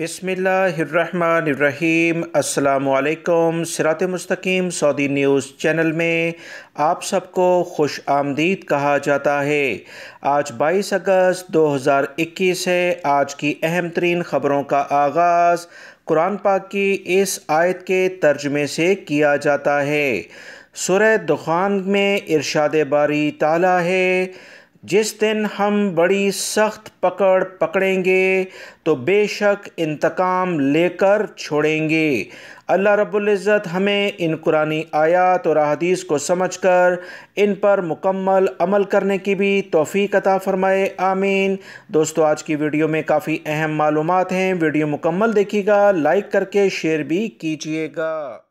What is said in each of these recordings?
बिसमीम् अल्लाम सिरात मस्तकीम Saudi news channel में आप सबको खुश आमदीद कहा जाता है आज 22 अगस्त 2021 है आज की अहम तरीन ख़बरों का आगाज़ कुरान पाक की इस आयत के तर्जमे से किया जाता है सुर दुखान में इरशाद बारी ताला है जिस दिन हम बड़ी सख्त पकड़ पकड़ेंगे तो बेशक इंतकाम लेकर छोड़ेंगे अल्लाह रबुल्ज़त हमें इन कुरानी आयात और अहदीस को समझ कर इन पर मुकम्मल अमल करने की भी तोफ़ी अता फ़रमाए आमीन दोस्तों आज की वीडियो में काफ़ी अहम मालूम हैं वीडियो मुकम्मल देखिएगा लाइक करके शेयर भी कीजिएगा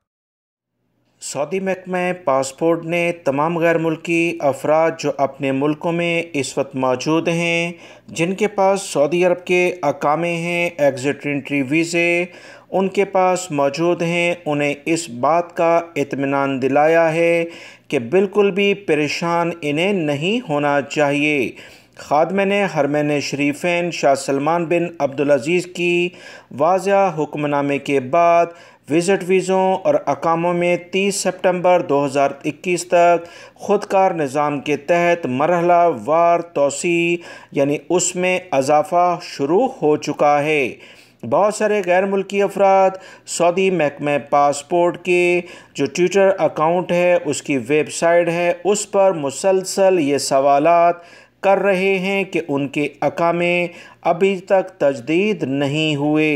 सऊदी महकमे पासपोर्ट ने तमाम गैर मुल्की अफराद जो अपने मुल्कों में इस वक्त मौजूद हैं जिनके पास सऊदी अरब के अकामे हैं एग्ज़िट इंट्री वीज़े उनके पास मौजूद हैं उन्हें इस बात का इतमान दिलाया है कि बिल्कुल भी परेशान इन्हें नहीं होना चाहिए खादम ने हरमैन शरीफें शाह सलमान बिन अब्दुल अज़ीज़ की वाजह हुक्मनामे के बाद विज़िट वीज़ों और अकामों में 30 सितंबर 2021 तक खुदकार निज़ाम के तहत मरहला वार तोसी यानी उसमें अजाफा शुरू हो चुका है बहुत सारे गैर मुल्की अफराद सऊदी महकमे पासपोर्ट के जो ट्विटर अकाउंट है उसकी वेबसाइट है उस पर मुसलसल ये सवाल कर रहे हैं कि उनके अकामे अभी तक तजदीद नहीं हुए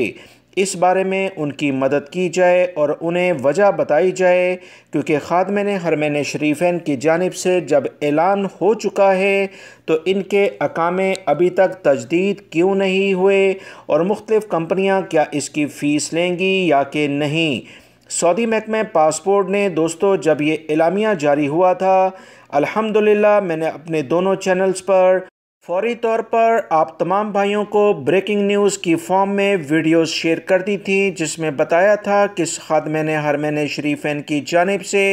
इस बारे में उनकी मदद की जाए और उन्हें वजह बताई जाए क्योंकि ख़ादम ने हरमैन शरीफन की जानब से जब ऐलान हो चुका है तो इनके अकामे अभी तक तजदीद क्यों नहीं हुए और मुख्तफ़ कंपनियाँ क्या इसकी फ़ीस लेंगी या कि नहीं सऊदी महकमे पासपोर्ट ने दोस्तों जब ये एलामिया जारी हुआ था अल्हम्दुलिल्लाह मैंने अपने दोनों चैनल्स पर फौरी तौर पर आप तमाम भाइयों को ब्रेकिंग न्यूज़ की फॉर्म में वीडियोस शेयर कर दी थी जिसमें बताया था कि खादम ने हरमैन शरीफन की जानब से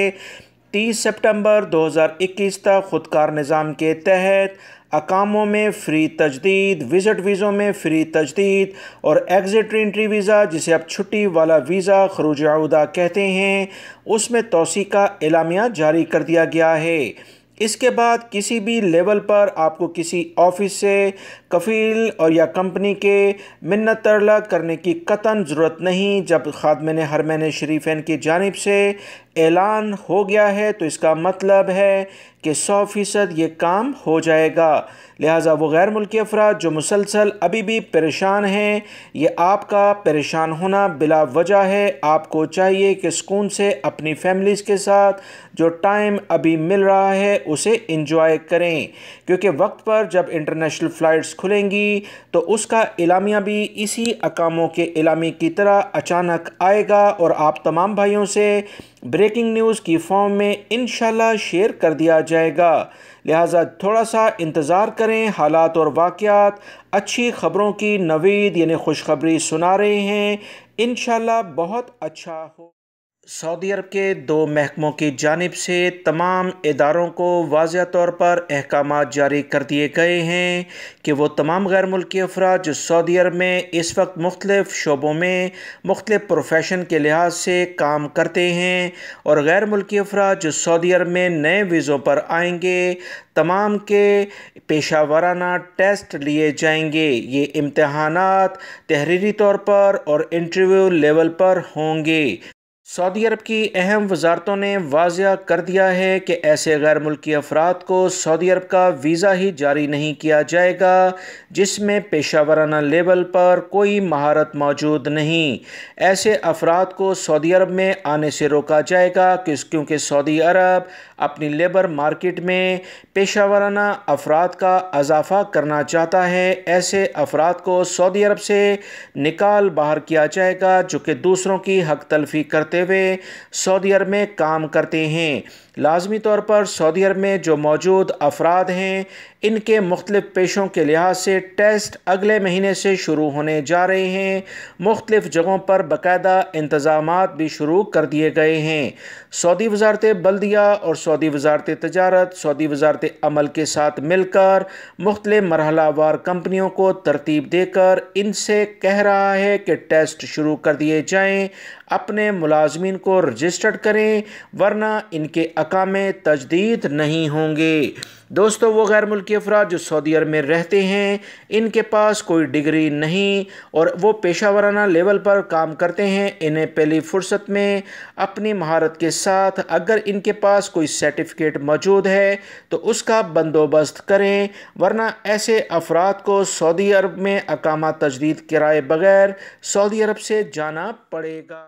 30 सितंबर 2021 तक खुदकार निज़ाम के तहत अकामों में फ़्री तजदीद विज़िट वीज़ों में फ़्री तजदीद और एग्ज़िट इंट्री वीज़ा जिसे अब छुट्टी वाला वीज़ा खरूज कहते हैं उसमें तोसी का एलामिया जारी कर दिया गया है इसके बाद किसी भी लेवल पर आपको किसी ऑफिस से कफील और या कंपनी के मिन्नत तरला करने की कतन ज़रूरत नहीं जब खादमन हरमैन शरीफन की जानब से ऐलान हो गया है तो इसका मतलब है कि सौ फ़ीसद ये काम हो जाएगा लिहाजा वो गैर मुल्की अफराद जो मुसलसल अभी भी परेशान हैं ये आपका परेशान होना बिला वजह है आपको चाहिए कि सुकून से अपनी फैमिलीज़ के साथ जो टाइम अभी मिल रहा है उसे इंजॉय करें क्योंकि वक्त पर जब इंटरनेशनल फ़्लाइट्स खुलेंगी तो उसका इलामिया भी इसी अकामों के इलामी की तरह अचानक आएगा और आप तमाम भाइयों से ब्रेकिंग न्यूज़ की फॉर्म में इन शेयर कर दिया जाएगा लिहाजा थोड़ा सा इंतज़ार करें हालात और वाक़ात अच्छी ख़बरों की नवीद यानी खुशखबरी सुना रहे हैं इन बहुत अच्छा हो सऊदी अरब के दो महकमों की जानब से तमाम इदारों को वाज तौर पर अहकाम जारी कर दिए गए हैं कि वह तमाम गैर मुल्की अफराद जो सऊदी अरब में इस वक्त मुख्तलिफ शोबों में मुख्तलिफ प्रोफेशन के लिहाज से काम करते हैं और गैर मुल्की अफराद जो सऊदी अरब में नए वीज़ों पर आएंगे तमाम के पेशा वाराना टेस्ट लिए जाएंगे ये इम्तहान तहरीरी तौर पर और इंटरव्यू लेवल पर होंगे सऊदी अरब की अहम वजारतों ने वाजिया कर दिया है कि ऐसे गैर मुल्की अफराद को सऊदी अरब का वीज़ा ही जारी नहीं किया जाएगा जिसमें पेशा वाराना लेवल पर कोई महारत मौजूद नहीं ऐसे अफराद को सऊदी अरब में आने से रोका जाएगा क्योंकि सऊदी अरब अपनी लेबर मार्केट में पेशा वराना अफराद का अजाफा करना चाहता है ऐसे अफराद को सऊदी अरब से निकाल बाहर किया जाएगा जो कि दूसरों की हक तलफी करते होते हुए सऊदी अरब में काम करते हैं लाजमी तौर पर सऊदी अरब में जो मौजूद अफराद हैं इनके मुख्तलिफ पेशों के लिहाज से टेस्ट अगले महीने से शुरू होने जा रहे हैं मुख्तलिफ जगहों पर बाकायदा इंतज़ाम भी शुरू कर दिए गए हैं सऊदी वजारत बल्दिया और सऊदी वजारत तजारत सऊदी वजारत अमल के साथ मिलकर मुख्तलिफ मरहलावार कंपनियों को तरतीब देकर इनसे कह रहा है कि टेस्ट शुरू कर दिए जाएँ अपने मुलाजमीन को रजिस्टर्ड करें वरना इनके अकामे तजदीद नहीं होंगे दोस्तों वो गैर मुल्की अफराद जो सऊदी अरब में रहते हैं इनके पास कोई डिग्री नहीं और वो पेशा वाराना लेवल पर काम करते हैं इन्हें पहली फुर्सत में अपनी महारत के साथ अगर इनके पास कोई सर्टिफिकेट मौजूद है तो उसका बंदोबस्त करें वरना ऐसे अफराद को सऊदी अरब में अकामा तजदीद किराए बगैर सऊदी अरब से जाना पड़ेगा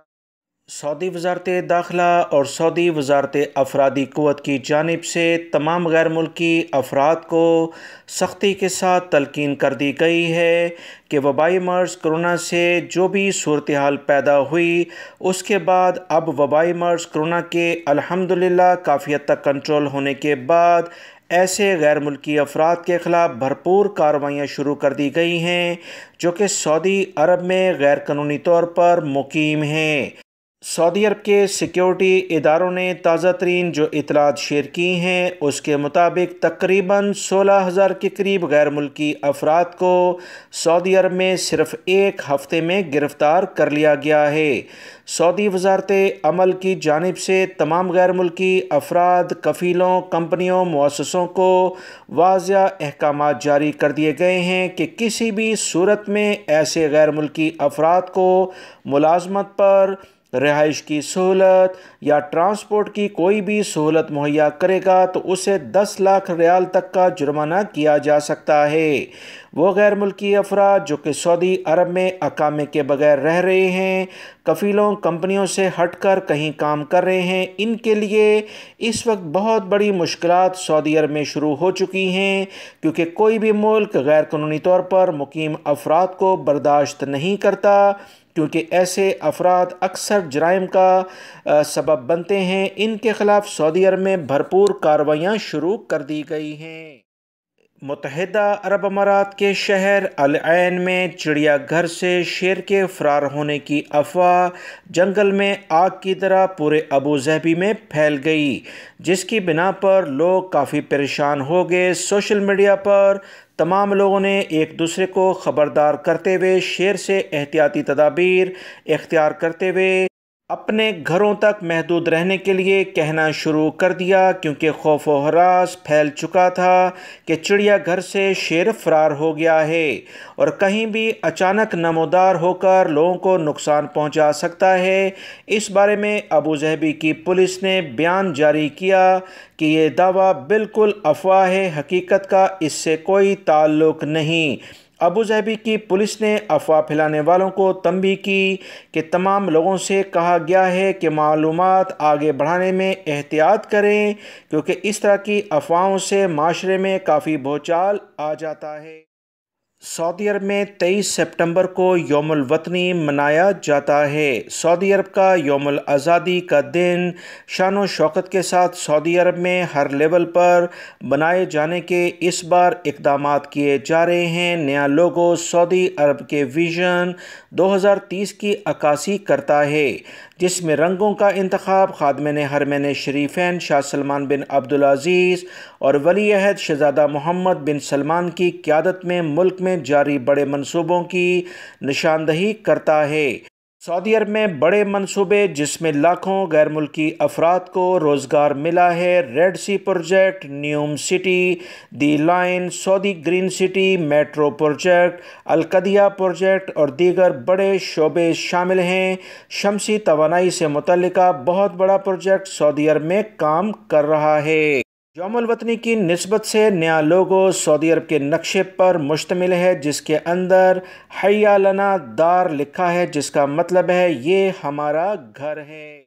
सऊदी वजारत दाखिला और सऊदी वजारत अफरादी क़वत की जानब से तमाम गैर मुल्की अफराद को सख्ती के साथ तलकिन कर दी गई है कि वबाई मर्ज़ करोना से जो भी सूरत हाल पैदा हुई उसके बाद अब वबाई मर्ज़ करोना के अलहमदिल्ला काफ़ी हद तक कंट्रोल होने के बाद ऐसे गैर मुल्की अफराद के ख़िलाफ़ भरपूर कार्रवाइयाँ शुरू कर दी गई हैं जो कि सऊदी अरब में गैर कानूनी तौर पर मुकीम हैं सऊदी अरब के सिक्योरिटी इदारों ने ताज़ा तरीन जो इतलात शेयर की हैं उसके मुताबिक तकरीबन सोलह हज़ार के करीब गैर मुल्की अफराद को सऊदी अरब में सिर्फ एक हफ्ते में गिरफ़्तार कर लिया गया है सऊदी वजारत अमल की जानब से तमाम गैर मुल्की अफराद कफ़ीलों कंपनियों मुसों को वाजिया अहकाम जारी कर दिए गए हैं कि किसी भी सूरत में ऐसे गैर मुल्की अफराद को मुलाजमत पर रिहाइश की सहूलत या ट्रांसपोर्ट की कोई भी सहूलत मुहैया करेगा तो उसे 10 लाख रियाल तक का जुर्माना किया जा सकता है वो गैर मुल्की अफराद जो कि सऊदी अरब में अकामे के बगैर रह रहे हैं कफीलों कंपनियों से हटकर कहीं काम कर रहे हैं इनके लिए इस वक्त बहुत बड़ी मुश्किल सऊदी अरब में शुरू हो चुकी हैं क्योंकि कोई भी मुल्क गैर कानूनी तौर पर मुकीम अफराद को बर्दाश्त नहीं करता क्योंकि ऐसे अफराद अक्सर जराइम का सबब बनते हैं इनके ख़िलाफ़ सऊदी अरब में भरपूर कार्रवाइयाँ शुरू कर दी गई हैं मुतहदा अरब अमारात के शहर अलैन में चिड़ियाघर से शेर के फरार होने की अफवाह जंगल में आग की तरह पूरे अबू जहबी में फैल गई जिसकी बिना पर लोग काफ़ी परेशान हो गए सोशल मीडिया पर तमाम लोगों ने एक दूसरे को ख़बरदार करते हुए शेर से एहतियाती तदाबीर इख्तियार करते हुए अपने घरों तक महदूद रहने के लिए कहना शुरू कर दिया क्योंकि खौफ व हरास फैल चुका था कि चिड़ियाघर से शेर फरार हो गया है और कहीं भी अचानक नमोदार होकर लोगों को नुकसान पहुंचा सकता है इस बारे में अबू जहबी की पुलिस ने बयान जारी किया कि ये दावा बिल्कुल अफवाह है हकीकत का इससे कोई ताल्लुक नहीं अबूजहबी की पुलिस ने अफवाह फैलाने वालों को तंबी की कि तमाम लोगों से कहा गया है कि मालूम आगे बढ़ाने में एहतियात करें क्योंकि इस तरह की अफवाहों से माशरे में काफ़ी भोचाल आ जाता है सऊदी अरब में 23 सितंबर को योमुल वतनी मनाया जाता है सऊदी अरब का योमुल आज़ादी का दिन शान शौकत के साथ सऊदी अरब में हर लेवल पर बनाए जाने के इस बार इकदाम किए जा रहे हैं नया लोगो सऊदी अरब के विजन 2030 की अक्सी करता है जिसमें रंगों का इंतखब ने हरमन शरीफन शाह सलमान बिन अजीज़ और वली अहद शहजादा मोहम्मद बिन सलमान की क्यादत में मुल्क में जारी बड़े मनसूबों की निशानदही करता है सऊदी अरब में बड़े मनसूबे जिसमें लाखों गैर मुल्की अफराद को रोज़गार मिला है Red Sea project Neom city the line Saudi green city metro project Al Qiddiya project और दीगर बड़े शोबे शामिल हैं शमसी तोानाई से मुतल बहुत बड़ा प्रोजेक्ट सऊदी अरब में काम कर रहा है जोमल वतनी की नस्बत से नया लोगो सऊदी अरब के नक्शे पर मुश्तमिल है जिसके अंदर हयालना दार लिखा है जिसका मतलब है ये हमारा घर है